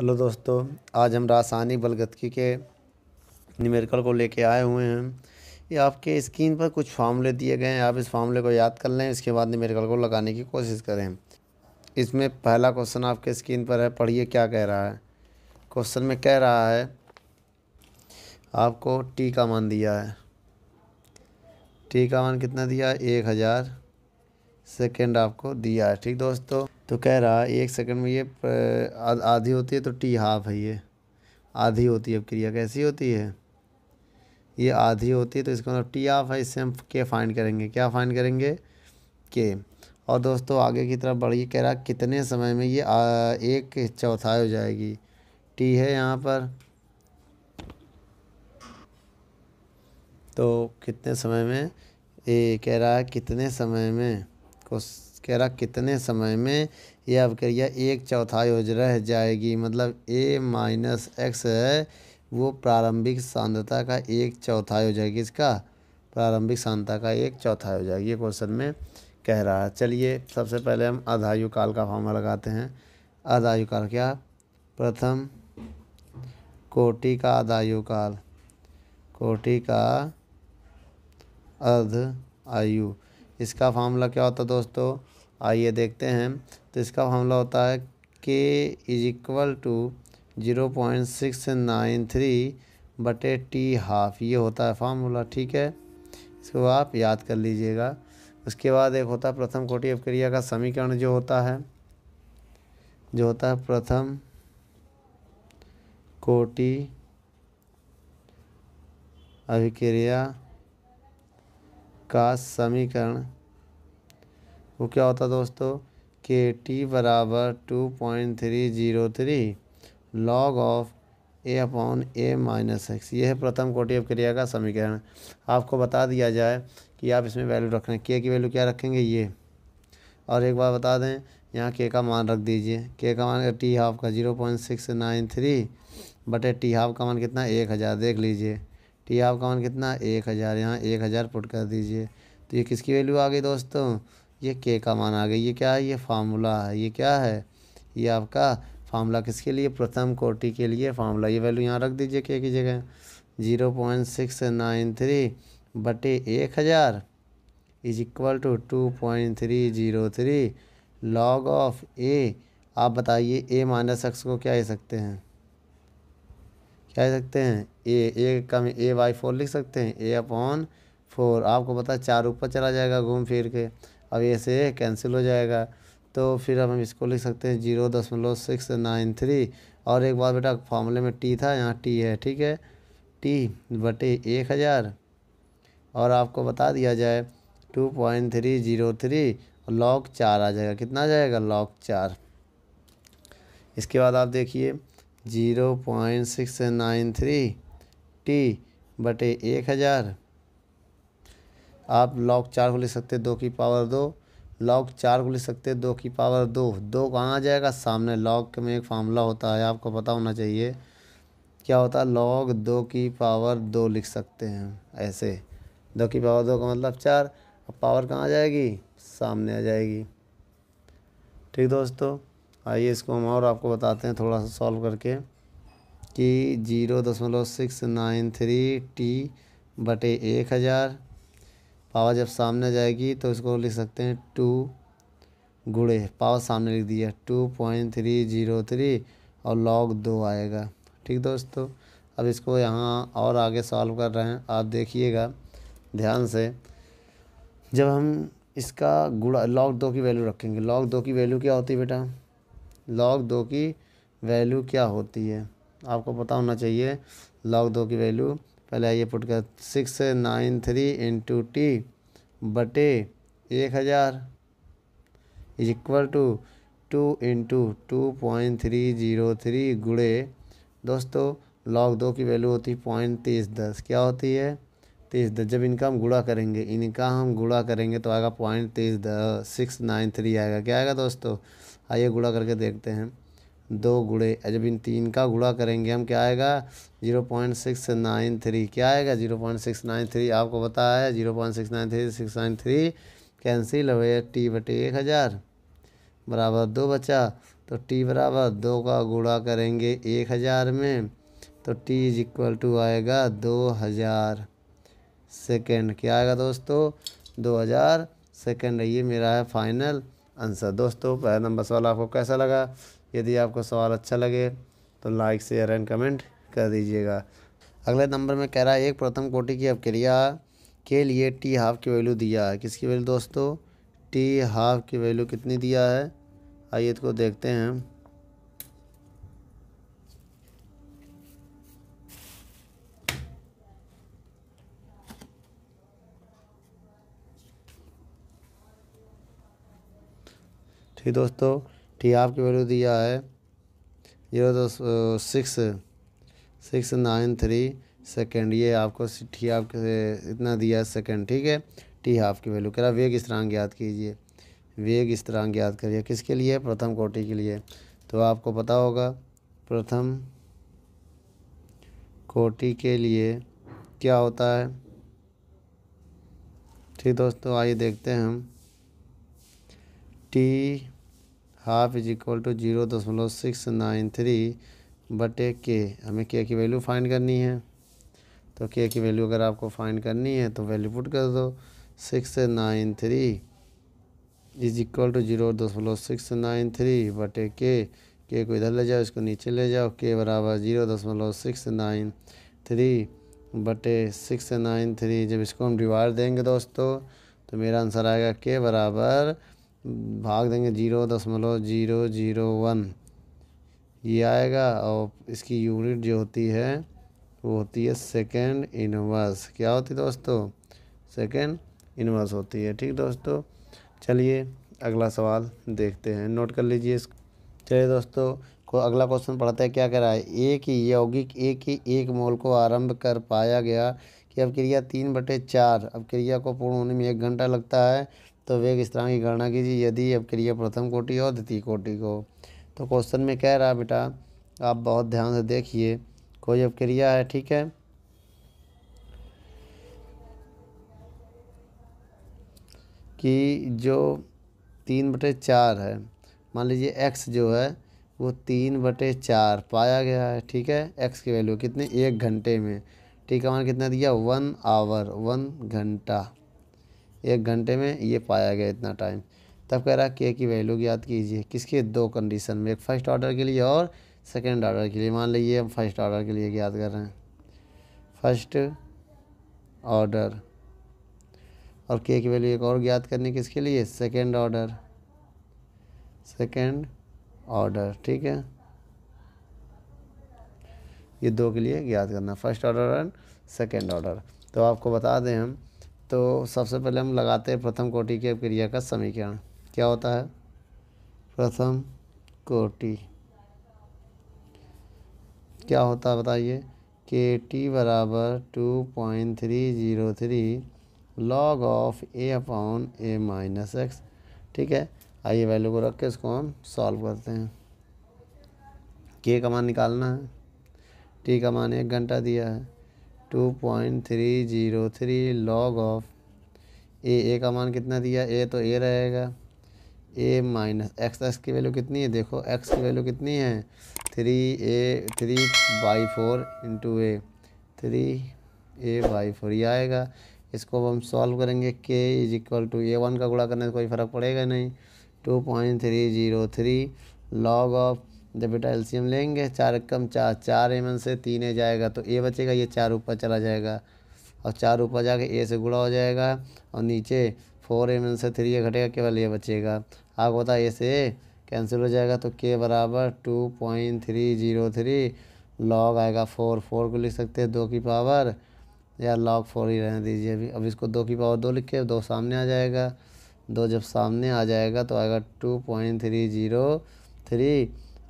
hello दोस्तों आज हम रासायनिक बलगतकी के न्यूमेरिकल को लेके आए हुए हैं ये आपके स्क्रीन पर कुछ फार्मूले दिए गए हैं आप इस फार्मूले को याद कर लें इसके बाद न्यूमेरिकल को लगाने की कोशिश करें इसमें पहला क्वेश्चन आपके स्क्रीन पर है पढ़िए क्या कह रहा है क्वेश्चन में कह रहा है आपको टी का मान दिया है टी का मान कितना दिया है एक हज़ार सेकेंड आपको दिया है ठीक दोस्तों तो कह रहा एक सेकंड में ये आधी होती है तो टी हाफ है ये आधी होती है अब क्रिया कैसी होती है ये आधी होती है तो इसका मतलब टी हाफ है इससे हम के फाइंड करेंगे क्या फाइंड करेंगे के और दोस्तों आगे की तरफ बढ़िए कह रहा कितने समय में ये आ, एक चौथाई हो जाएगी टी है यहाँ पर तो कितने समय में ये कह रहा है कितने समय में कुछ करा कितने समय में यह अवक्रिया एक चौथाई हो रह जाएगी मतलब ए माइनस एक्स है वो प्रारंभिक सांद्रता का एक चौथाई हो जाएगी इसका प्रारंभिक सांद्रता का एक चौथाई हो जाएगी ये क्वेश्चन में कह रहा है चलिए सबसे पहले हम अधायु काल का फॉर्मा लगाते हैं अधायु काल क्या प्रथम कोटि का अधायु काल कोटि का अर्ध आयु इसका फॉर्मूला क्या होता है दोस्तों आइए देखते हैं तो इसका फॉर्मूला होता है K is equal to zero point six nine three बटे टी हाफ ये होता है फार्मूला ठीक है इसको आप याद कर लीजिएगा उसके बाद एक होता है प्रथम कोटि अपक्रिया का समीकरण जो होता है जो होता है प्रथम कोटि अभिक्रिया का समीकरण वो क्या होता है दोस्तों के टी बराबर two point three zero three log of A upon A minus X ये है प्रथम कोटि क्रिया का समीकरण आपको बता दिया जाए कि आप इसमें वैल्यू रख रहे हैं के की वैल्यू क्या रखेंगे ये और एक बार बता दें यहाँ के का मान रख दीजिए के का मान टी हाफ का zero point six nine three बटे टी हाफ का मान कितना एक हज़ार देख लीजिए टी हाफ का मान कितना एक हज़ार यहाँ एक हज़ार पुट कर दीजिए तो ये किसकी वैल्यू आ गई दोस्तों ये के का मान आ गया ये क्या है ये फार्मूला है ये क्या है ये आपका फार्मूला किसके लिए प्रथम कोटि के लिए फार्मूला ये वैल्यू यहाँ रख दीजिए के की जगह zero point six nine three बटे एक हज़ार is equal to two point three zero three log of A आप बताइए ए माइनस एक्स को क्या ले सकते हैं क्या ले सकते हैं ए ए कम ए बाई फोर लिख सकते हैं ए अपॉन फोर आपको पता है चार ऊपर चला जाएगा घूम फिर के अब ये से कैंसिल हो जाएगा तो फिर अब हम इसको लिख सकते हैं जीरो दशमलव सिक्स नाइन थ्री और एक बार बेटा फॉर्मूले में टी था यहाँ टी है ठीक है टी बटे एक हज़ार और आपको बता दिया जाए two point three zero three log चार आ जाएगा कितना आ जाएगा लॉक चार इसके बाद आप देखिए zero point six nine three T बटे एक हज़ार आप लॉग चार को लिख सकते दो की पावर दो लॉग चार को लिख सकते दो की पावर दो दो कहाँ आ जाएगा सामने लॉग में एक फार्मूला होता है आपको पता होना चाहिए क्या होता है लॉग दो की पावर दो लिख सकते हैं ऐसे दो की पावर दो का मतलब चार अब पावर कहाँ आ जाएगी सामने आ जाएगी ठीक दोस्तों आइए इसको हम और आपको बताते हैं थोड़ा सा सॉल्व करके कि जीरो दशमलव सिक्स नाइन थ्री टी बटे एक हज़ार पावर जब सामने जाएगी तो इसको लिख सकते हैं टू गुड़े पावर सामने लिख दिया two point three zero three और लॉग दो आएगा ठीक दोस्तों अब इसको यहाँ और आगे सॉल्व कर रहे हैं आप देखिएगा ध्यान से जब हम इसका गुड़ा लॉग दो की वैल्यू रखेंगे लॉग दो की वैल्यू क्या होती है बेटा लॉग दो की वैल्यू क्या होती है आपको पता होना चाहिए लॉग दो की वैल्यू पहले आइए पुट कर six nine three into T बटे एक हज़ार is equal to two into two point three zero three गुड़े दोस्तों लॉग दो की वैल्यू होती है पॉइंट तीस दस क्या होती है तीस दस जब इनका हम गुड़ा करेंगे इनका हम गुड़ा करेंगे तो आएगा पॉइंट तीस दस सिक्स नाइन थ्री आएगा क्या आएगा दोस्तों आइए गुड़ा करके देखते हैं दो गुड़े जब इन तीन का गुड़ा करेंगे हम क्या आएगा zero point six nine three क्या आएगा zero point six nine three आपको पता है zero point six nine three six nine three cancel हो गया टी बटे एक हज़ार बराबर दो बचा तो टी बराबर दो का गुड़ा करेंगे एक हज़ार में तो टी इज इक्वल टू आएगा दो हज़ार सेकेंड क्या आएगा दोस्तों दो हज़ार सेकेंड ये मेरा है फाइनल आंसर दोस्तों पहला नंबर सवाल आपको कैसा लगा यदि आपको सवाल अच्छा लगे तो लाइक शेयर एंड कमेंट कर दीजिएगा अगले नंबर में कह रहा है एक प्रथम कोटि की अपक्रिया के लिए टी हाफ की वैल्यू दिया है किसकी वैल्यू दोस्तों टी हाफ की वैल्यू कितनी दिया है आइए इसको देखते हैं ठीक दोस्तों टी हाफ की वैल्यू दिया है जीरो दो six six nine three second ये आपको टी हाफ के इतना दिया है सेकेंड ठीक है टी हाफ की वैल्यू करा रहा वेग स्थिरांक याद कीजिए वेग स्थिरांक याद करिए किसके लिए प्रथम कोटि के लिए तो आपको पता होगा प्रथम कोटि के लिए क्या होता है ठीक दोस्तों आइए देखते हैं हम T half is equal to zero दशमलव सिक्स नाइन थ्री बटे के हमें के की वैल्यू फाइंड करनी है तो के की वैल्यू अगर आपको फाइंड करनी है तो वैल्यू पुट कर दो six nine three is equal to zero दशमलव सिक्स नाइन थ्री बटे के के को इधर ले जाओ इसको नीचे ले जाओ के बराबर जीरो दशमलव सिक्स नाइन थ्री बटे सिक्स नाइन थ्री जब इसको हम डिवाइड देंगे दोस्तों तो मेरा आंसर आएगा के बराबर भाग देंगे जीरो दशमलव जीरो जीरो वन ये आएगा और इसकी यूनिट जो होती है वो होती है सेकेंड इनवर्स क्या होती है दोस्तों सेकेंड इनवर्स होती है ठीक दोस्तों चलिए अगला सवाल देखते हैं नोट कर लीजिए इस चलिए दोस्तों को अगला क्वेश्चन पढ़ते हैं क्या कह रहा है एक यौगिक एक ही एक मोल को आरंभ कर पाया गया कि अब क्रिया तीन बटे चार अब क्रिया को पूर्ण होने में एक घंटा लगता है तो वेग स्थिरांक की गणना कीजिए यदि अब क्रिया प्रथम कोटि और द्वितीय कोटि को तो क्वेश्चन में कह रहा बेटा आप बहुत ध्यान से देखिए कोई अब क्रिया है ठीक है कि जो तीन बटे चार है मान लीजिए एक्स जो है वो तीन बटे चार पाया गया है ठीक है एक्स की वैल्यू कितने एक घंटे में ठीक है मान कितना दिया वन आवर वन घंटा एक घंटे में ये पाया गया इतना टाइम तब कह रहा के की वैल्यू याद कीजिए किसके दो कंडीशन में एक फ़र्स्ट ऑर्डर के लिए और सेकेंड ऑर्डर के लिए मान लीजिए हम फर्स्ट ऑर्डर के लिए याद कर रहे हैं फर्स्ट ऑर्डर और के की वैल्यू एक और याद करनी किसके लिए सेकेंड ऑर्डर सेकेंड ऑर्डर ठीक है ये दो के लिए याद करना first order and second order तो आपको बता दें हम तो सबसे पहले हम लगाते हैं प्रथम कोटि की क्रिया का समीकरण क्या होता है प्रथम कोटि क्या होता है बताइए के टी बराबर two point three zero three log of A upon A minus X ठीक है आइए वैल्यू को रख के इसको हम सॉल्व करते हैं के का मान निकालना है टी का मान एक घंटा दिया है two point three zero three log of A A का मान कितना दिया ए तो ए रहेगा ए माइनस एक्स एक्स की वैल्यू कितनी है देखो एक्स की वैल्यू कितनी है three A three by four into A three A by four ये आएगा इसको अब हम सॉल्व करेंगे K is equal to A one का गुड़ा करने से कोई फ़र्क पड़ेगा नहीं two point three zero three log of जब बेटा एलसीएम लेंगे चार कम चार चार एम से तीन ए जाएगा तो ए बचेगा ये चार ऊपर चला जाएगा और चार ऊपर जाके ए से गुड़ा हो जाएगा और नीचे फोर एम से थ्री ए घटेगा केवल ए बचेगा आपको है ए से कैंसिल हो जाएगा तो के बराबर two point three zero three log आएगा फोर फोर को लिख सकते हैं दो की पावर या लॉग फोर ही रहने दीजिए अभी अब इसको दो की पावर दो लिख के दो सामने आ जाएगा दो जब सामने आ जाएगा तो आएगा two point three zero three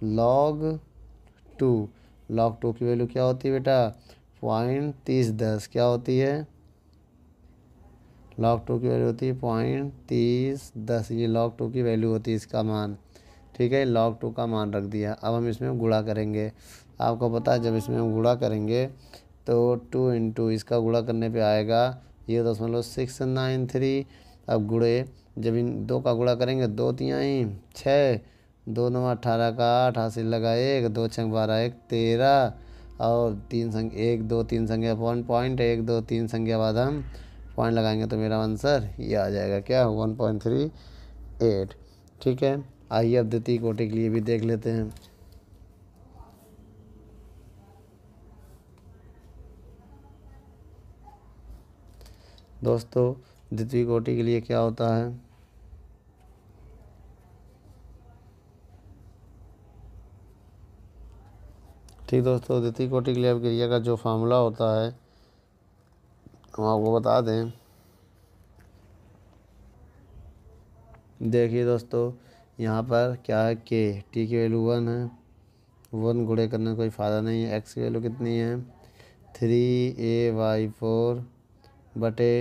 log two log two की वैल्यू क्या होती है बेटा पॉइंट तीस दस क्या होती है लॉग टू की वैल्यू होती है पॉइंट तीस दस ये लॉग टू की वैल्यू होती है इसका मान ठीक है लॉग टू का मान रख दिया अब हम इसमें गुड़ा करेंगे आपको पता है जब इसमें हम गुड़ा करेंगे तो टू इंटू इसका गुड़ा करने पे आएगा ये दशमलव सिक्स नाइन थ्री अब गुड़े जब इन दो का गुड़ा करेंगे दो तिहाई छः दो नौ अठारह का आठ हासिल लगा एक दो छंग बारह एक तेरह और तीन संख्या एक दो तीन संख्या वन पॉइंट एक दो तीन संख्या बाद हम पॉइंट लगाएंगे तो मेरा आंसर ये आ जाएगा क्या वन पॉइंट थ्री एट ठीक है आइए अब द्वितीय कोटि के लिए भी देख लेते हैं दोस्तों द्वितीय कोटि के लिए क्या होता है ठीक दोस्तों द्वितीय कोटि के लिए अभिक्रिया का जो फार्मूला होता है हम आपको बता दें देखिए दोस्तों यहाँ पर क्या है के टी की वैल्यू वन है वन गुड़े करने कोई फ़ायदा नहीं है एक्स की वैल्यू कितनी है थ्री ए वाई फोर बटे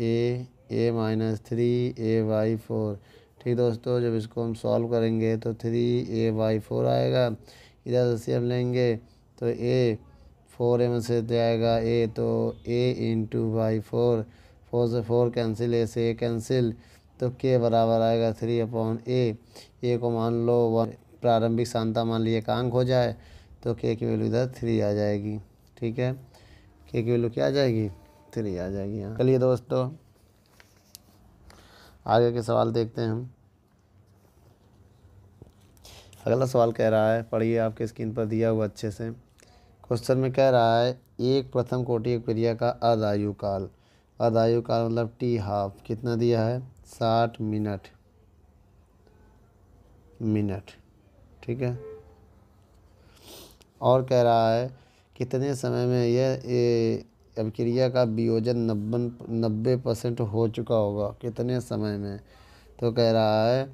A A minus three A Y four ठीक दोस्तों जब इसको हम सॉल्व करेंगे तो थ्री ए वाई फोर आएगा इधर से हम लेंगे तो ए फोर ए में से जाएगा ए तो A into by four four से फोर कैंसिल ए से ए कैंसिल तो के बराबर आएगा थ्री अपॉन ए ए को मान लो वन प्रारंभिक शांता मान लिए एकांक हो जाए तो के की वैल्यू इधर थ्री आ जाएगी ठीक है के की वैल्यू क्या आ जाएगी थ्री आ जाएगी हाँ चलिए दोस्तों आगे के सवाल देखते हैं हम अगला सवाल कह रहा है पढ़िए आपके स्क्रीन पर दिया हुआ अच्छे से क्वेश्चन में कह रहा है एक प्रथम कोटि क्रिया का अर्धायु काल अर्धायु काल मतलब टी हाफ कितना दिया है साठ मिनट मिनट ठीक है और कह रहा है कितने समय में यह अभिक्रिया का वियोजन नब्बे नब्बे परसेंट हो चुका होगा कितने समय में तो कह रहा है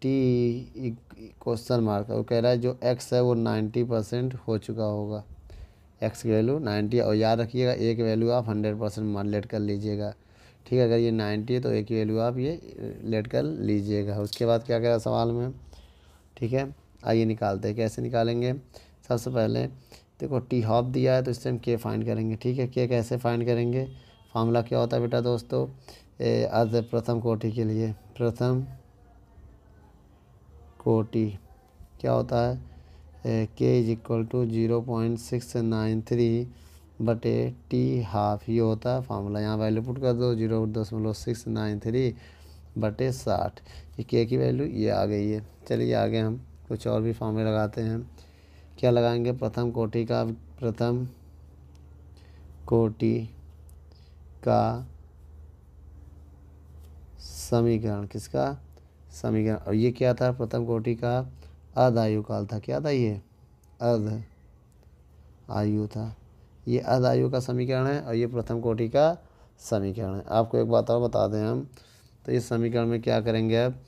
टी क्वेश्चन मार्क है वो कह रहा है जो एक्स है वो नाइन्टी परसेंट हो चुका होगा एक्स की वैल्यू नाइन्टी और याद रखिएगा एक वैल्यू आप हंड्रेड परसेंट मान लेट कर लीजिएगा ठीक है अगर ये नाइन्टी है तो एक वैल्यू आप ये लेट कर लीजिएगा उसके बाद क्या कह रहा है सवाल में ठीक है आइए निकालते हैं कैसे निकालेंगे सबसे पहले देखो टी हॉप दिया है तो इससे हम के फाइंड करेंगे ठीक है के कैसे फाइंड करेंगे फार्मूला क्या होता है बेटा दोस्तों अर्ध प्रथम कोटि के लिए प्रथम कोटी क्या होता है K is equal to zero point six nine three बटे टी हाफ ये होता है फार्मूला यहाँ वैल्यू पुट कर दो जीरो दशमलव सिक्स नाइन थ्री बटे साठ ये के की वैल्यू ये आ गई है चलिए आगे हम कुछ और भी फॉर्में लगाते हैं क्या लगाएंगे प्रथम कोटि का प्रथम कोटि का समीकरण किसका समीकरण और ये क्या था प्रथम कोटि का अध आयु काल था क्या था ये अध आयु था ये अध आयु का समीकरण है और ये प्रथम कोटि का समीकरण है आपको एक बात और बता दें हम तो इस समीकरण में क्या करेंगे अब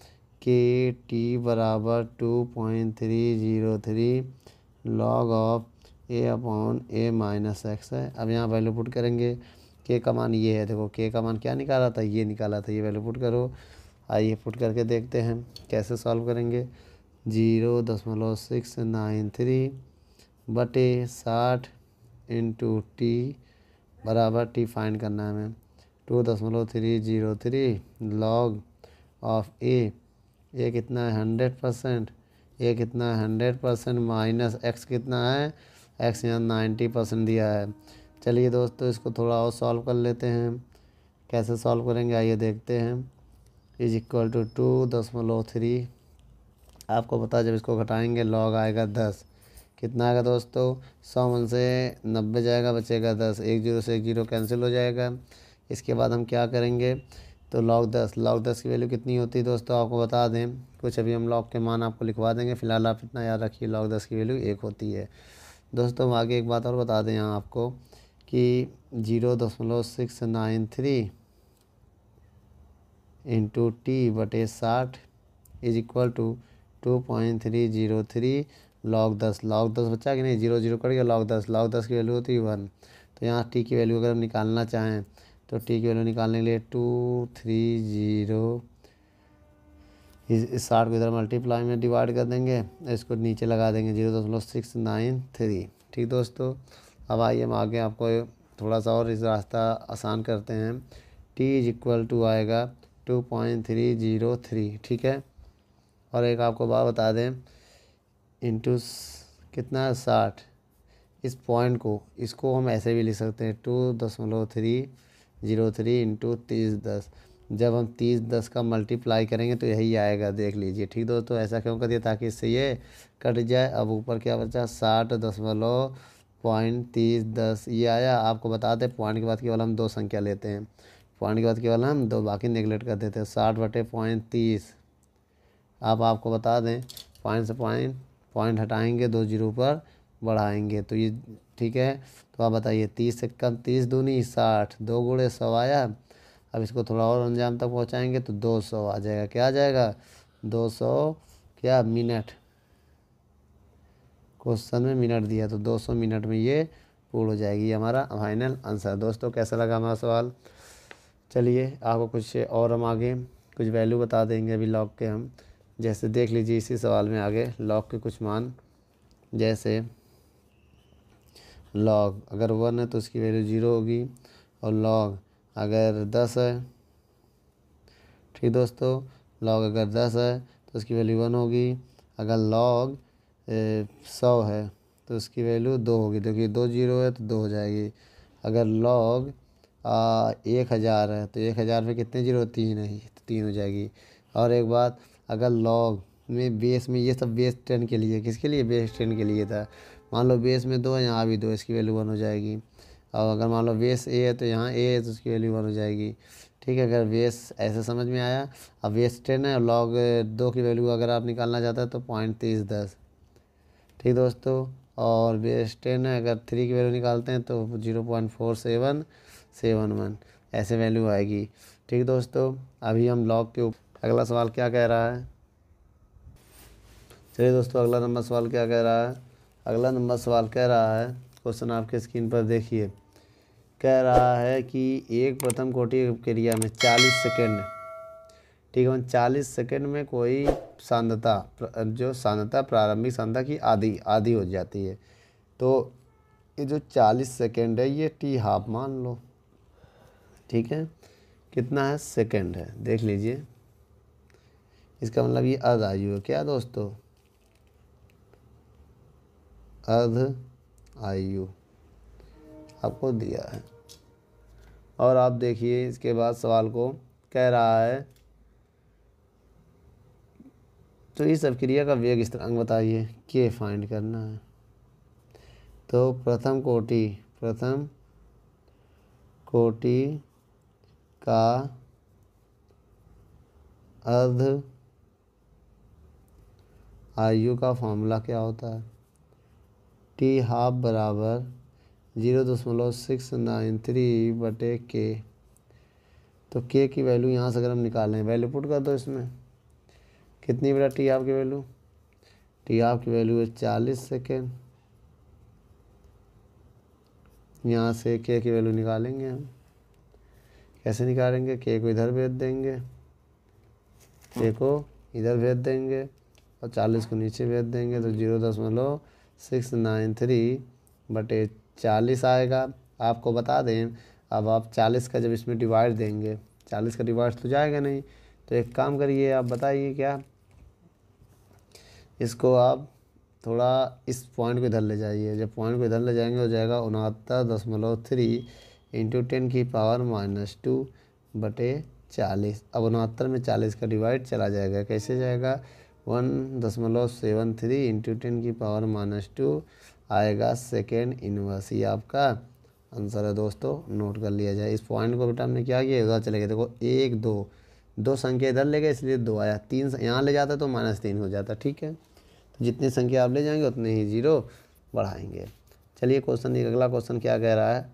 के टी बराबर two point three zero three log of A upon A minus X है अब यहाँ वैल्यू पुट करेंगे के का मान ये है देखो के का मान क्या निकाला था ये निकाला था ये वैल्यू पुट करो आइए पुट करके देखते हैं कैसे सॉल्व करेंगे जीरो दशमलव सिक्स नाइन थ्री बटे साठ इंटू टी बराबर टी फाइंड करना है हमें टू दशमलव three zero three log of A A कितना है हंड्रेड परसेंट ए कितना है हंड्रेड परसेंट माइनस एक्स कितना है एक्स यहाँ नाइन्टी परसेंट दिया है चलिए दोस्तों इसको थोड़ा और सॉल्व कर लेते हैं कैसे सॉल्व करेंगे आइए देखते हैं इज इक्वल टू टू दशमलव थ्री आपको पता जब इसको घटाएंगे लॉग आएगा दस कितना आएगा दोस्तों सौ मन से नब्बे जाएगा बचेगा दस एक जीरो से एक जीरो कैंसिल हो जाएगा इसके बाद हम क्या करेंगे तो लॉग दस लॉग दस की वैल्यू कितनी होती है दोस्तों आपको बता दें कुछ अभी हम लॉग के मान आपको लिखवा देंगे फ़िलहाल आप इतना याद रखिए लॉग दस की वैल्यू एक होती है दोस्तों हम आगे एक बात और बता दें यहाँ आपको कि ज़ीरो दशमलव six nine three into T बटे साठ is equal to two point three zero three log दस लॉग दस बच्चा कि नहीं जीरो जीरो कट गया लॉग दस लॉग दस की वैल्यू होती है वन तो यहाँ टी की वैल्यू अगर हम निकालना चाहें तो टी की वैल्यू निकालने के लिए टू थ्री जीरो इस, इस साठ को इधर मल्टीप्लाई में डिवाइड कर देंगे इसको नीचे लगा देंगे जीरो दशमलव सिक्स नाइन थ्री ठीक दोस्तों अब आइए हम आगे आपको थोड़ा सा और इस रास्ता आसान करते हैं टी इज इक्वल टू आएगा two point three zero three ठीक है और एक आपको बात बता दें इंटू कितना साठ इस पॉइंट को इसको हम ऐसे भी लिख सकते हैं टू दशमलव थ्री जीरो थ्री इंटू तीस दस जब हम तीस दस का मल्टीप्लाई करेंगे तो यही आएगा देख लीजिए ठीक दोस्तों ऐसा क्यों कर दिया ताकि इससे ये कट जाए अब ऊपर क्या बचा साठ दशमलव पॉइंट तीस दस ये आया आपको बताते पॉइंट के बाद केवल हम दो संख्या लेते हैं पॉइंट के बाद केवल हम दो बाकी निगलेक्ट कर देते हैं साठ बटे पॉइंट तीस आप आपको बता दें पॉइंट से पॉइंट पॉइंट हटाएंगे दो जीरो पर बढ़ाएंगे तो ये ठीक है तो आप बताइए तीस से कम तीस दूनी साठ दो गुड़े सौ आया अब इसको थोड़ा और अंजाम तक पहुँचाएँगे तो दो सौ आ जाएगा क्या आ जाएगा दो सौ क्या मिनट क्वेश्चन में मिनट दिया तो 200 मिनट में ये पूर्ण हो जाएगी हमारा फाइनल आंसर दोस्तों कैसा लगा हमारा सवाल चलिए आपको कुछ और हम आगे कुछ वैल्यू बता देंगे अभी लॉक के हम जैसे देख लीजिए इसी सवाल में आगे लॉक के कुछ मान जैसे लॉग अगर वन है तो उसकी वैल्यू ज़ीरो होगी और लॉग अगर दस है ठीक दोस्तों लॉग अगर दस है तो उसकी वैल्यू वन होगी अगर लॉग सौ है तो उसकी वैल्यू दो होगी क्योंकि दो जीरो है तो दो हो जाएगी अगर लॉग आ, एक हज़ार है तो एक हज़ार में कितने जीरो तीन है तो तीन हो जाएगी और एक बात अगर लॉग में बेस में ये सब बेस टेन के लिए किसके लिए बेस टेन के लिए था मान लो बेस में दो है यहाँ भी दो इसकी वैल्यू वन हो जाएगी और अगर मान लो बेस ए है तो यहाँ ए है तो उसकी वैल्यू वन हो जाएगी ठीक है अगर बेस ऐसे समझ में आया अब बेस टेन है और लॉग दो की वैल्यू अगर आप निकालना चाहते हैं तो पॉइंट तीस दस ठीक दोस्तों और बेस टेन है अगर थ्री की वैल्यू निकालते हैं तो zero point four seven seven one ऐसे वैल्यू आएगी ठीक दोस्तों अभी हम लॉग के ऊपर अगला सवाल क्या कह रहा है चलिए दोस्तों अगला नंबर सवाल क्या कह रहा है अगला नंबर सवाल कह रहा है क्वेश्चन आपके स्क्रीन पर देखिए कह रहा है कि एक प्रथम कोटि क्रिया में चालीस सेकेंड ठीक है मतलब चालीस सेकेंड में कोई सांद्रता जो सांद्रता प्रारंभिक सांद्रता की आधी आधी हो जाती है तो ये जो चालीस सेकेंड है ये टी हाफ मान लो ठीक है कितना है सेकंड है देख लीजिए इसका मतलब ये अर्ध आयु है क्या दोस्तों अर्ध आयु आपको दिया है और आप देखिए इसके बाद सवाल को कह रहा है तो इस अभिक्रिया का वेग स्थिरांक बताइए के फाइंड करना है तो प्रथम कोटि प्रथम कोटि का अर्ध आयु का फॉर्मूला क्या होता है टी हाफ बराबर ज़ीरो दशमलव सिक्स नाइन थ्री बटे के तो के की वैल्यू यहाँ से अगर हम निकालें वैल्यू पुट कर दो इसमें कितनी बेटा टी हाफ की वैल्यू टी हाफ की वैल्यू है चालीस सेकेंड यहाँ से के की वैल्यू निकालेंगे हम कैसे निकालेंगे के को इधर भेज देंगे के को इधर भेज देंगे और चालीस को नीचे भेज देंगे तो जीरो दशमलव सिक्स नाइन थ्री बटे चालीस आएगा आपको बता दें अब आप चालीस का जब इसमें डिवाइड देंगे चालीस का डिवाइड तो जाएगा नहीं तो एक काम करिए आप बताइए क्या इसको आप थोड़ा इस पॉइंट को इधर ले जाइए जब पॉइंट को इधर ले जाएंगे हो जाएगा उनहत्तर दशमलव थ्री इंटू टेन की पावर माइनस टू बटे चालीस अब उनहत्तर में चालीस का डिवाइड चला जाएगा कैसे जाएगा वन दशमलव सेवन थ्री इंटू टेन की पावर माइनस टू आएगा सेकेंड इनवर्स ये आपका आंसर है दोस्तों नोट कर लिया जाए इस पॉइंट को बेटा हमने क्या किया उधर चले गए देखो एक दो दो संख्या इधर ले गए इसलिए दो आया तीन यहाँ ले जाता तो माइनस तीन हो जाता ठीक है तो जितनी संख्या आप ले जाएंगे उतने ही जीरो बढ़ाएंगे चलिए क्वेश्चन एक अगला क्वेश्चन क्या कह रहा है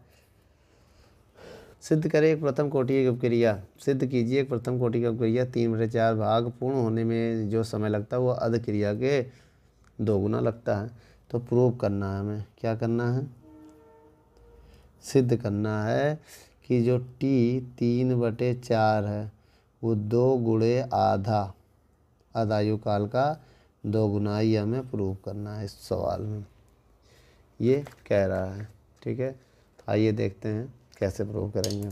सिद्ध करें एक प्रथम कोटि की उपक्रिया सिद्ध कीजिए एक प्रथम कोटि की उपक्रिया तीन बटे चार भाग पूर्ण होने में जो समय लगता है वो अध क्रिया के दोगुना लगता है तो प्रूव करना है हमें क्या करना है सिद्ध करना है कि जो टी तीन बटे चार है वो दो गुड़े आधा अदायु काल का दोगुना ही हमें प्रूव करना है इस सवाल में ये कह रहा है ठीक है आइए देखते हैं कैसे प्रूव करेंगे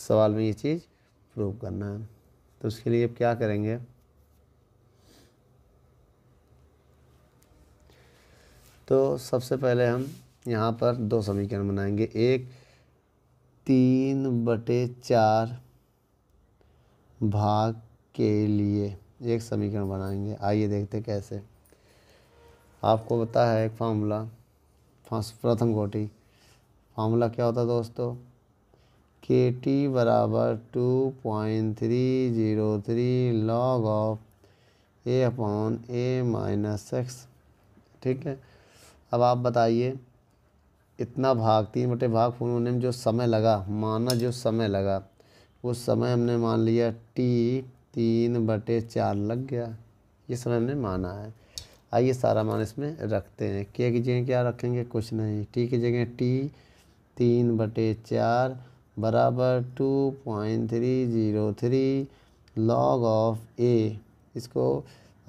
सवाल में ये चीज़ प्रूव करना है तो उसके लिए अब क्या करेंगे तो सबसे पहले हम यहाँ पर दो समीकरण बनाएंगे एक तीन बटे चार भाग के लिए एक समीकरण बनाएंगे आइए देखते कैसे आपको पता है एक फार्मूला प्रथम कोटि फार्मूला क्या होता है दोस्तों के टी बराबर two point three zero three log of A upon A minus X ठीक है अब आप बताइए इतना भाग तीन बटे भाग फोन होने में जो समय लगा माना जो समय लगा उस समय हमने मान लिया टी तीन बटे चार लग गया ये समय हमने माना है आइए सारा मान इसमें रखते हैं के की जगह क्या रखेंगे कुछ नहीं टी की जगह टी तीन बटे चार बराबर two point three zero three log of A इसको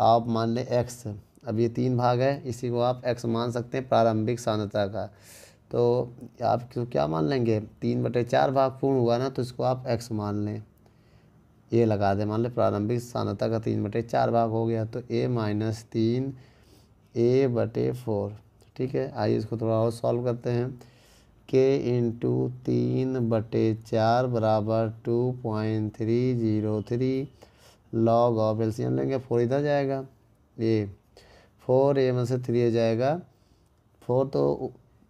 आप मान लें एक्स अब ये तीन भाग है इसी को आप एक्स मान सकते हैं प्रारंभिक सांद्रता का तो आप क्या मान लेंगे तीन बटे चार भाग पूर्ण हुआ ना तो इसको आप एक्स मान लें ये लगा दें मान लें प्रारंभिक सांद्रता का तीन बटे चार भाग हो गया तो ए माइनस तीन ए बटे फोर ठीक है आइए इसको थोड़ा और सॉल्व करते हैं के इंटू तीन बटे चार बराबर two point three zero three log of LCM लेंगे फोर इधर जाएगा ए फोर ए में से थ्री आ जाएगा फोर तो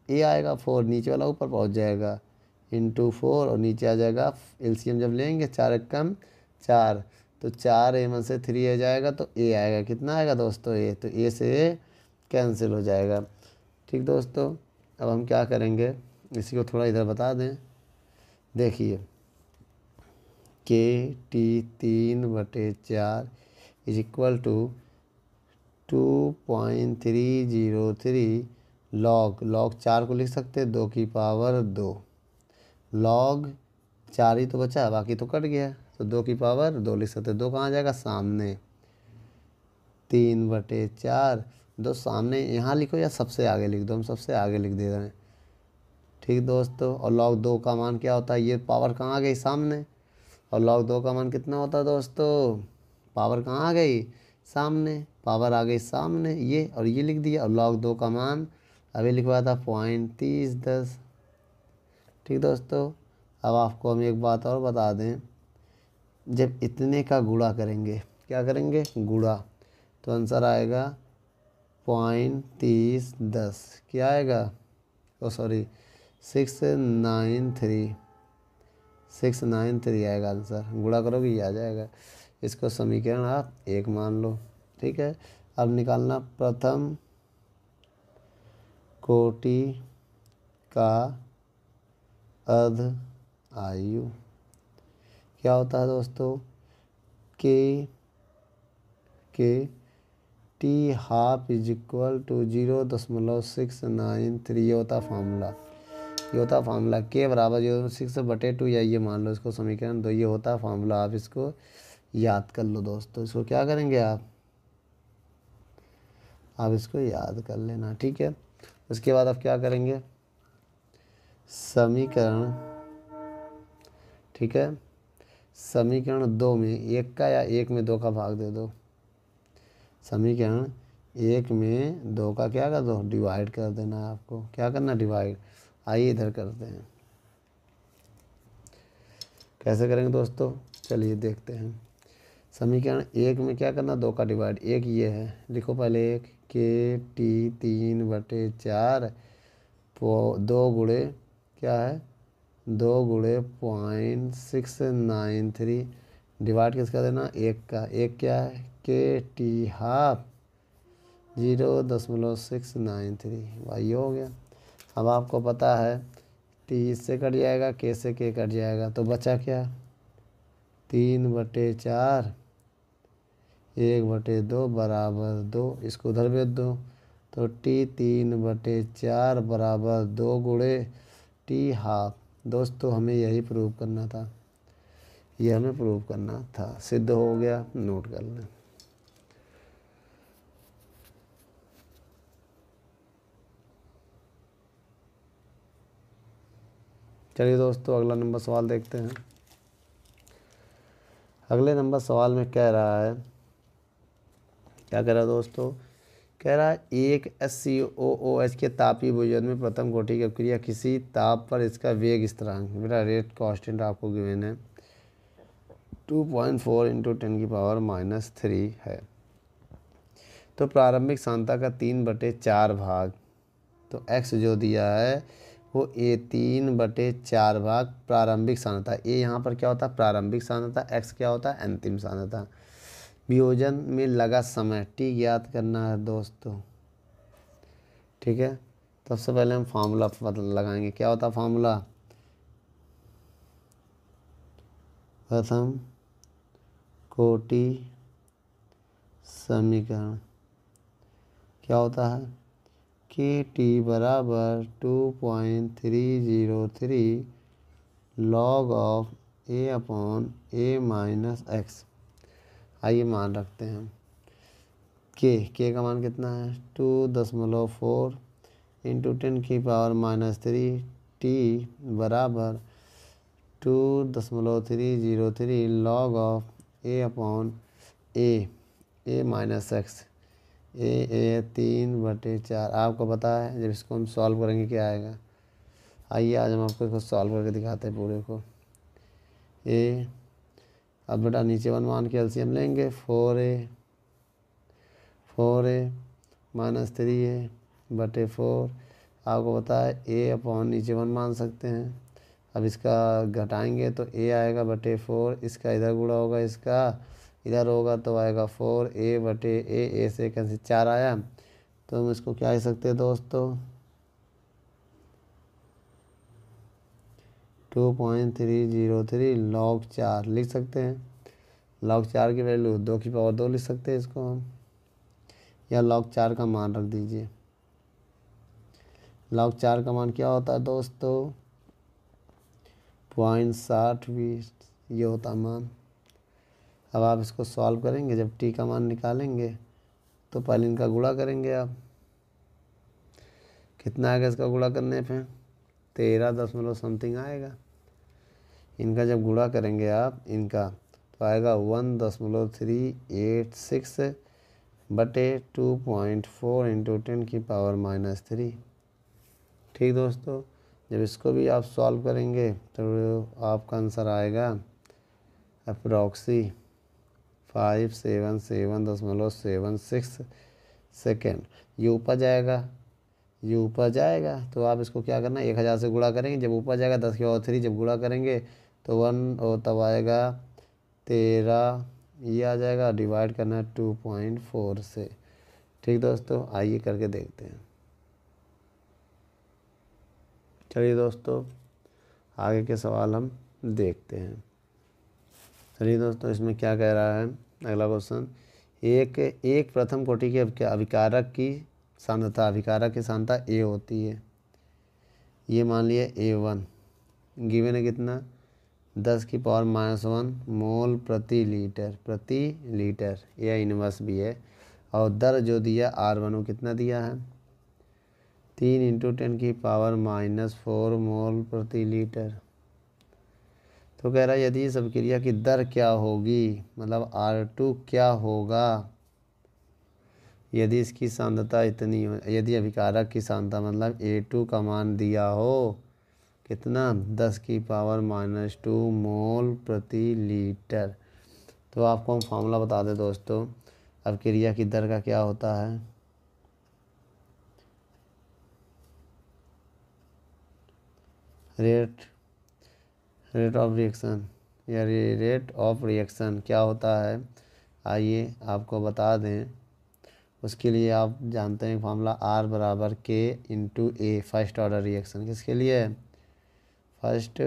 ए आएगा फोर नीचे वाला ऊपर पहुंच जाएगा इंटू फोर और नीचे आ जाएगा एल्सियम जब लेंगे चार कम चार तो चार ए में से थ्री आ जाएगा तो ए आएगा कितना आएगा दोस्तों ए तो ए से कैंसिल हो जाएगा ठीक दोस्तों अब हम क्या करेंगे इसी को थोड़ा इधर बता दें देखिए के टी तीन बटे चार is equal to two point three zero three log log चार को लिख सकते हैं दो की पावर दो लॉग चार ही तो बचा बाकी तो कट गया तो दो की पावर दो लिख सकते दो कहाँ जाएगा सामने तीन बटे चार दो सामने यहाँ लिखो या सबसे आगे लिख दो हम सबसे आगे लिख दे रहे हैं ठीक दोस्तों और लॉग दो का मान क्या होता है ये पावर कहाँ आ गई सामने और लॉग दो का मान कितना होता है दोस्तों पावर कहाँ आ गई सामने पावर आ गई सामने ये और ये लिख दिया और लॉग दो का मान अभी लिखवाया था पॉइंट तीस दस ठीक दोस्तों अब आपको हम एक बात और बता दें जब इतने का गुड़ा करेंगे क्या करेंगे गुड़ा तो आंसर आएगा पॉइंट तीस दस क्या आएगा oh sorry six nine three six nine three आएगा आंसर गुड़ा करोगे ये आ जाएगा इसको समीकरण आप एक मान लो ठीक है अब निकालना प्रथम कोटि का अध आयु क्या होता है दोस्तों K K T half is equal to zero दशमलव सिक्स नाइन थ्री होता फार्मूला ये होता है फार्मूला के बराबर जीरो सिक्स बटे टू या ये मान लो इसको समीकरण दो ये होता है फार्मूला आप इसको याद कर लो दोस्तों तो इसको क्या करेंगे आप आप इसको याद कर लेना ठीक है उसके बाद आप क्या करेंगे समीकरण ठीक है समीकरण दो में एक का या एक में दो का भाग दे दो समीकरण एक में दो का क्या कर दो डिवाइड कर देना आपको क्या करना डिवाइड आइए इधर करते हैं कैसे करेंगे दोस्तों चलिए देखते हैं समीकरण एक में क्या करना दो का डिवाइड एक ये है लिखो पहले एक के टी तीन बटे चार दो गुड़े क्या है दो गुड़े point six nine three divide किसका देना एक का एक क्या है के टी हाफ जीरो दशमलव सिक्स नाइन थ्री वाई हो गया अब आपको पता है टी इससे कट जाएगा के से के कट जाएगा तो बचा क्या तीन बटे चार एक बटे दो बराबर दो इसको उधर भेज दो तो टी तीन बटे चार बराबर दो गुड़े टी हाफ दोस्तों हमें यही प्रूव करना था यह हमें प्रूव करना था सिद्ध हो गया नोट कर लें चलिए दोस्तों अगला नंबर सवाल देखते हैं अगले नंबर सवाल में कह रहा है क्या कह रहा है दोस्तों कह रहा है एक एस सी ओ ओ एच के तापी भोजन में प्रथम कोटि की क्रिया किसी ताप पर इसका वेग स्थिरांक मेरा रेट कॉन्स्टेंट आपको गिवेन है two point four into ten की पावर माइनस थ्री है तो प्रारंभिक सांता का तीन बटे चार भाग तो एक्स जो दिया है वो ए तीन बटे चार भाग प्रारंभिक सांद्रता ए यहाँ पर क्या होता है प्रारंभिक सांद्रता एक्स क्या होता है अंतिम सांद्रता वियोजन में लगा समय टी ज्ञात करना है दोस्तों ठीक है सबसे पहले हम फार्मूला लगाएंगे क्या होता है फार्मूला प्रथम कोटि समीकरण क्या होता है के टी बराबर two point three zero three log of A upon A minus X आइए मान रखते हैं के के का मान कितना है टू दशमलव फोर इंटू टेन की पावर माइनस थ्री टी बराबर टू दशमलव three zero three log of A upon A A minus X A A तीन बटे चार आपको पता है जब इसको हम सॉल्व करेंगे क्या आएगा आइए आज हम आपको इसको सॉल्व करके दिखाते हैं पूरे को ए अब बेटा नीचे वन मान के एलसीएम लेंगे four A four A minus three A बटे फोर आपको पता है ए अपॉन नीचे वन मान सकते हैं अब इसका घटाएंगे तो ए आएगा बटे फोर इसका इधर गुड़ा होगा इसका इधर होगा तो आएगा फोर ए बटे ए ए से कैसे चार आया तो हम इसको क्या कह सकते हैं दोस्तों two point three zero three log चार लिख सकते हैं लॉग चार की वैल्यू दो की पावर दो लिख सकते हैं इसको हम या लॉग चार का मान रख दीजिए लॉग चार का मान क्या होता है दोस्तों पॉइंट साठ बीस ये होता मान अब आप इसको सॉल्व करेंगे जब टी का मान निकालेंगे तो पहले इनका गुड़ा करेंगे आप कितना आएगा इसका गुड़ा करने पे तेरह दशमलव समथिंग आएगा इनका जब गुड़ा करेंगे आप इनका तो आएगा वन दशमलव थ्री एट सिक्स बटे two point four into ten की पावर माइनस थ्री ठीक दोस्तों जब इसको भी आप सॉल्व करेंगे तो आपका आंसर आएगा अप्रॉक्सी फाइव सेवन सेवन दशमलव सेवन सिक्स सेकेंड ये ऊपर जाएगा ये ऊपर जाएगा तो आप इसको क्या करना एक हज़ार से गुणा करेंगे जब ऊपर जाएगा दस के और थ्री जब गुणा करेंगे तो वन और तब आएगा तेरह ये आ जाएगा डिवाइड करना है टू पॉइंट फोर से ठीक दोस्तों आइए करके देखते हैं चलिए दोस्तों आगे के सवाल हम देखते हैं चलिए दोस्तों इसमें क्या कह रहा है अगला क्वेश्चन एक एक प्रथम कोटि के अभिकारक की सांद्रता अभिकारक की सांद्रता ए होती है ये मान लिया ए वन गिवेन है कितना दस की पावर माइनस वन मोल प्रति लीटर प्रति लीटर यह इनवर्स भी है और दर जो दिया आर वन वो कितना दिया है तीन इंटू टेन की पावर माइनस फोर मोल प्रति लीटर तो कह रहा है यदि इस अभिक्रिया की दर क्या होगी मतलब आर टू क्या होगा यदि इसकी सांद्रता इतनी हो यदि अभिकारक की सांद्रता मतलब ए टू का मान दिया हो कितना दस की पावर माइनस टू मोल प्रति लीटर तो आपको हम फार्मूला बता दें दोस्तों अब क्रिया की दर का क्या होता है रेट रेट ऑफ रिएक्शन या रेट ऑफ रिएक्शन क्या होता है आइए आपको बता दें उसके लिए आप जानते हैं फॉर्मूला आर बराबर K into A first order reaction किसके लिए है फर्स्ट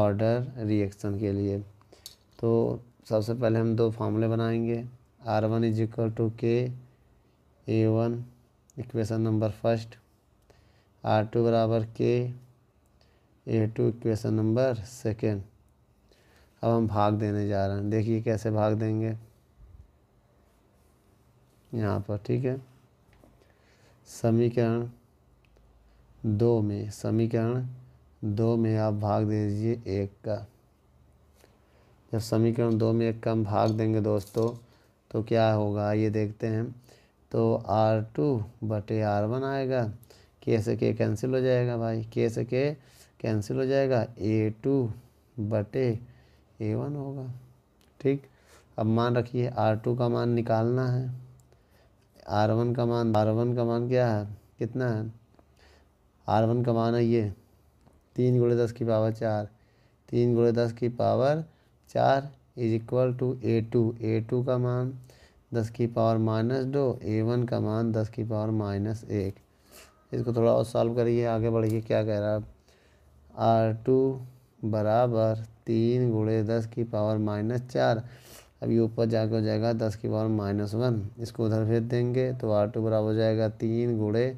ऑर्डर रिएक्शन के लिए तो सबसे पहले हम दो फार्मूले बनाएंगे R one is equal to K A one equation number first R two बराबर K A two equation number second अब हम भाग देने जा रहे हैं देखिए कैसे भाग देंगे यहाँ पर ठीक है समीकरण दो में समीकरण दो में आप भाग दे दीजिए एक का जब समीकरण दो में एक का हम भाग देंगे दोस्तों तो क्या होगा ये देखते हैं तो आर टू बटे आर वन आएगा के से के कैंसिल हो जाएगा भाई के से के कैंसिल हो जाएगा ए टू बटे ए वन होगा ठीक अब मान रखिए आर टू का मान निकालना है आर वन का मान आर वन का मान क्या है कितना है आर वन का मान है ये तीन गुड़े दस की पावर चार तीन गुड़े दस की पावर चार is equal to A two A two का मान दस की पावर माइनस दो ए वन का मान दस की पावर माइनस एक इसको थोड़ा और सॉल्व करिए आगे बढ़िए क्या कह रहा है आर टू बराबर तीन गुड़े दस की पावर माइनस चार अब ये ऊपर जाकर हो जाएगा दस की पावर माइनस वन इसको उधर भेज देंगे तो आर टू बराबर हो जाएगा तीन गुड़े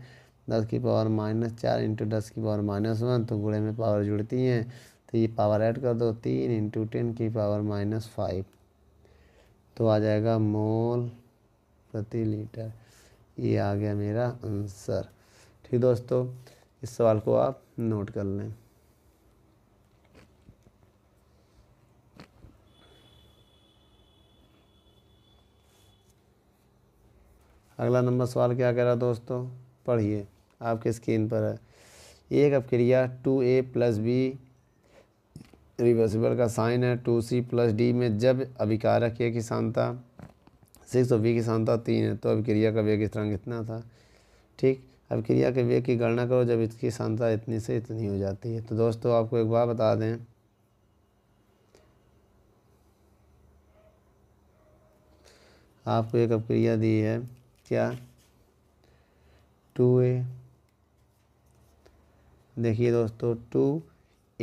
दस की पावर माइनस चार इंटू दस की पावर माइनस वन तो गुड़े में पावर जुड़ती हैं तो ये पावर ऐड कर दो तीन इंटू टेन की पावर माइनस फाइव तो आ जाएगा मोल प्रति लीटर ये आ गया मेरा आंसर ठीक दोस्तों इस सवाल को आप नोट कर लें अगला नंबर सवाल क्या कह रहा दोस्तों पढ़िए आपके स्क्रीन पर है एक अपक्रिया two A plus B reversible का साइन है टू सी प्लस डी में जब अभिकारक ए की शांता सिक्स और बी की शांता तीन है तो अभिक्रिया का वेग इस तरह कितना था ठीक अभिक्रिया के वेग की गणना करो जब इसकी शांता इतनी से इतनी हो जाती है तो दोस्तों आपको एक बार बता दें आपको एक अभिक्रिया दी है क्या टू ए देखिए दोस्तों टू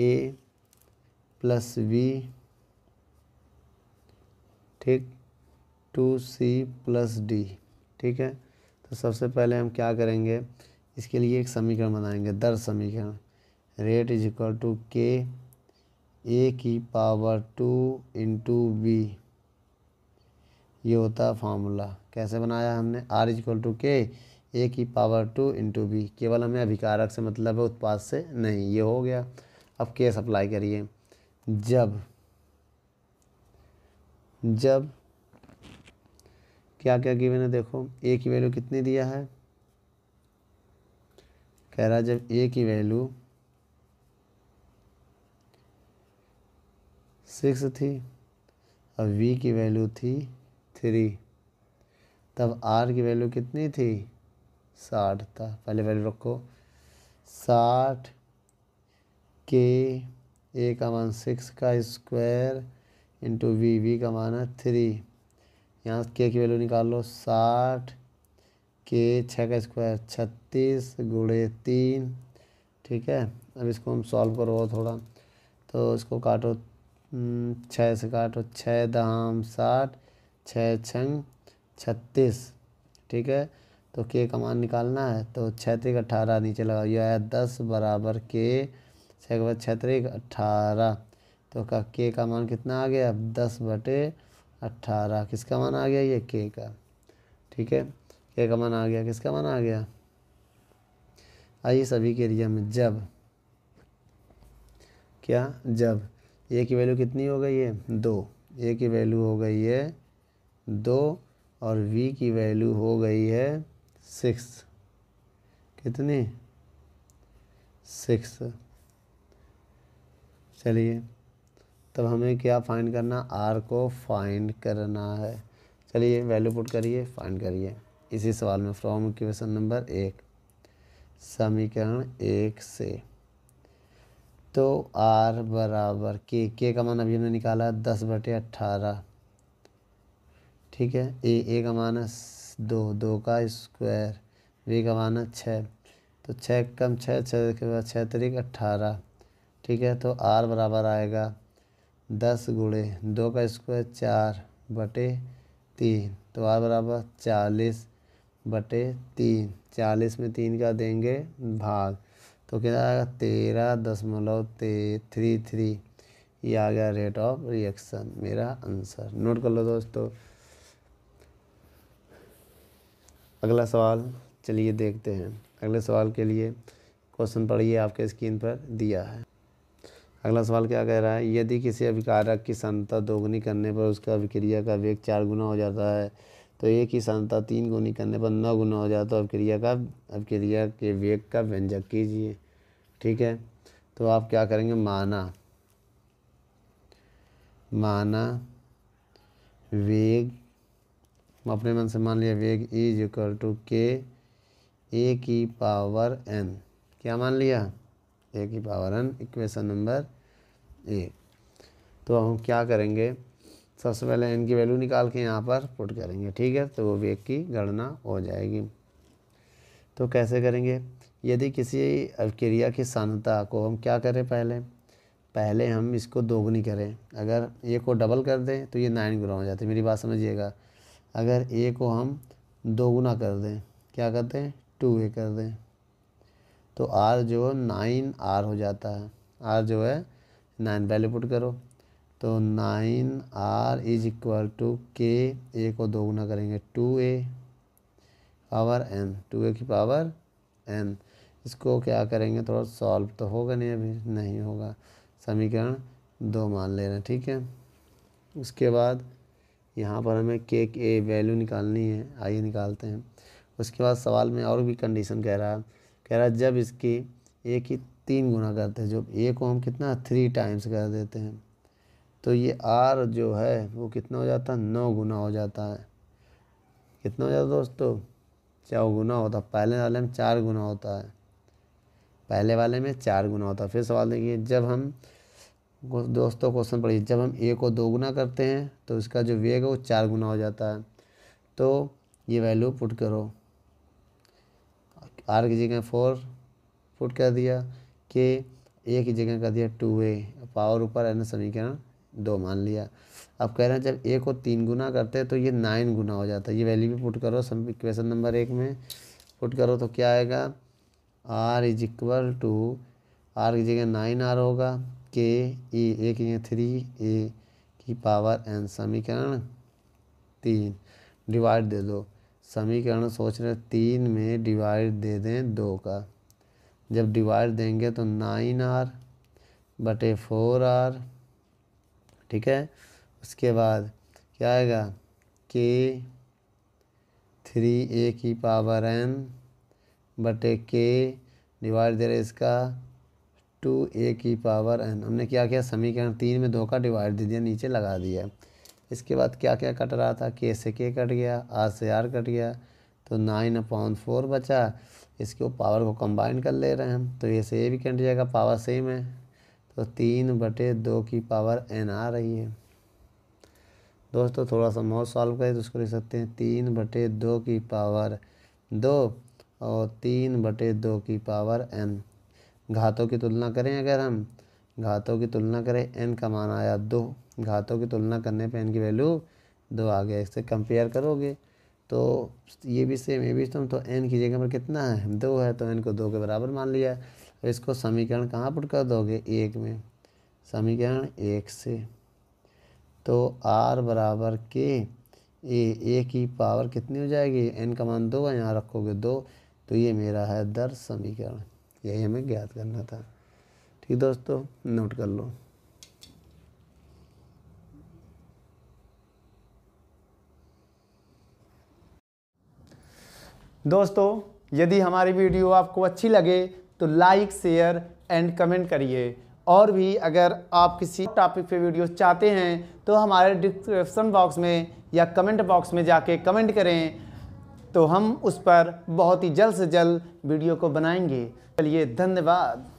ए प्लस बी ठीक टू सी प्लस डी ठीक है तो सबसे पहले हम क्या करेंगे इसके लिए एक समीकरण बनाएंगे दर समीकरण rate is equal to K ए की पावर टू इंटू बी ये होता है फार्मूला कैसे बनाया हमने are is equal to K ए की पावर टू इंटू बी केवल हमें अभिकारक से मतलब है उत्पाद से नहीं ये हो गया अब के सप्लाई करिए जब जब क्या क्या गिवन है देखो ए की वैल्यू कितनी दिया है कह रहा जब ए की वैल्यू सिक्स थी और वी की वैल्यू थी थ्री तब आर की वैल्यू कितनी थी साठ था पहले वैल्यू रखो साठ के ए का मान सिक्स का स्क्वायर इंटू वी वी का मान है थ्री यहाँ के की वैल्यू निकाल लो साठ के छः का स्क्वायर छत्तीस गुड़े तीन ठीक है अब इसको हम सॉल्व करो थोड़ा तो इसको काटो हम्म, छः से काटो छः दाम साठ छः छंग छत्तीस ठीक है तो के का मान निकालना है तो छत्रिक अट्ठारह नीचे लगाओ यह आया दस बराबर के छः के बाद छः अट्ठारह तो का के का मान कितना आ गया अब दस बटे अट्ठारह किसका मान आ गया ये के का ठीक है के का मान आ गया किसका मान आ गया आइए सभी के एरिया में जब क्या जब ए की वैल्यू कितनी हो गई है दो ए की वैल्यू हो गई है दो और v की वैल्यू हो गई है सिक्स कितनी सिक्स चलिए तब हमें क्या फाइंड करना आर को फाइंड करना है चलिए वैल्यू पुट करिए फाइंड करिए इसी सवाल में फ्रॉम क्वेश्चन नंबर एक समीकरण एक से तो आर बराबर के के का मान अभी हमने निकाला दस बटे अट्ठारह ठीक है ए ए का माइनस दो दो का स्क्वायर बी का माइनस छः तो छः कम छः छः के बाद छः तरीक अट्ठारह ठीक है तो आर बराबर आएगा दस गुड़े दो का स्क्वायर चार बटे तीन तो आर बराबर चालीस बटे तीन चालीस में तीन का देंगे भाग तो क्या आएगा तेरह दशमलव ते थ्री थ्री ये आ गया रेट ऑफ रिएक्शन मेरा आंसर नोट कर लो दोस्तों अगला सवाल चलिए देखते हैं अगले सवाल के लिए क्वेश्चन पढ़िए आपके स्क्रीन पर दिया है अगला सवाल क्या कह रहा है यदि किसी अभिकारक की संता दोगुनी करने पर उसका अभिक्रिया का वेग चार गुना हो जाता है तो एक ही संता तीन गुनी करने पर नौ गुना हो जाता तो है अभिक्रिया का अभिक्रिया के वेग का व्यंजक कीजिए ठीक है तो आप क्या करेंगे माना माना वेग अपने मन से मान लिया वेग इज इक्वल टू के ए की पावर एन क्या मान लिया ए की power N equation number A तो हम क्या करेंगे सबसे पहले एन की वैल्यू निकाल के यहाँ पर पुट करेंगे ठीक है तो वो वेग की गणना हो जाएगी तो कैसे करेंगे यदि किसी क्रिया की सानता को हम क्या करें पहले पहले हम इसको दोगुनी करें अगर ये को डबल कर दें तो ये नाइन गुना हो जाती है मेरी बात समझिएगा अगर ए को हम दोगुना कर दें क्या करते हैं टू ए कर दें तो आर जो है नाइन आर हो जाता है आर जो है नाइन वैल्यू पुट करो तो nine R is equal to K A को दोगुना करेंगे two A power N two A की पावर एन इसको क्या करेंगे थोड़ा सॉल्व तो होगा नहीं अभी नहीं होगा समीकरण दो मान ले रहे हैं ठीक है उसके बाद यहाँ पर हमें के के वैल्यू निकालनी है आइए निकालते हैं उसके बाद सवाल में और भी कंडीशन कह रहा है कह रहा है जब इसकी ए की तीन गुना करते हैं जब ए को हम कितना थ्री टाइम्स कर देते हैं तो ये आर जो है वो कितना हो जाता है नौ गुना हो जाता है कितना हो जाता दोस्तों चौ गुना होता है पहले वाले में चार गुना होता है पहले वाले में चार गुना होता है फिर सवाल देखिए जब हम दोस्तों क्वेश्चन पढ़िए जब हम ए को दो गुना करते हैं तो इसका जो वेग है वो चार गुना हो जाता है तो ये वैल्यू पुट करो आर की जगह फोर पुट कर दिया के ए की जगह कर दिया टू ए पावर ऊपर एन समीकरण दो मान लिया अब कह रहे हैं जब ए को तीन गुना करते हैं तो ये नाइन गुना हो जाता है ये वैल्यू भी पुट करो सम इक्वेशन नंबर एक में पुट करो तो क्या आएगा R is equal to R की जगह नाइन आर होगा के ए एक थ्री ए की पावर एन समीकरण तीन डिवाइड दे दो समीकरण सोच रहे तीन में डिवाइड दे दें दो का जब डिवाइड देंगे तो नाइन आर बटे फोर आर ठीक है उसके बाद क्या आएगा के थ्री ए की पावर एन बटे के डिवाइड दे रहे इसका टू ए की पावर एन हमने क्या किया समीकरण तीन में दो का डिवाइड दे दिया नीचे लगा दिया इसके बाद क्या क्या कट रहा था के से के कट गया आर से आर कट गया तो नाइन अपॉन फोर बचा इसको पावर को कंबाइन कर ले रहे हैं तो ए से ए भी कट जाएगा पावर सेम है तो तीन बटे दो की पावर एन आ रही है दोस्तों थोड़ा सा मोर सॉल्व करें तो उसको लिख सकते हैं तीन बटे दो की पावर दो और तीन बटे दो की पावर एन घातों की तुलना करें अगर हम घातों की तुलना करें एन का मान आया दो घातों की तुलना करने पे एन की वैल्यू दो आ गया इससे कंपेयर करोगे तो ये भी सेम ये भी तुम तो एन की जगह पर कितना है दो है तो एन को दो के बराबर मान लिया इसको समीकरण कहाँ पुट कर दोगे एक में समीकरण एक से तो आर बराबर के ए ए की पावर कितनी हो जाएगी एन का मान दो है यहाँ रखोगे दो तो ये मेरा है दर समीकरण यही हमें ज्ञात करना था ठीक दोस्तों नोट कर लो दोस्तों यदि हमारी वीडियो आपको अच्छी लगे तो लाइक शेयर एंड कमेंट करिए और भी अगर आप किसी टॉपिक पे वीडियो चाहते हैं तो हमारे डिस्क्रिप्शन बॉक्स में या कमेंट बॉक्स में जाके कमेंट करें तो हम उस पर बहुत ही जल्द से जल्द वीडियो को बनाएंगे चलिए धन्यवाद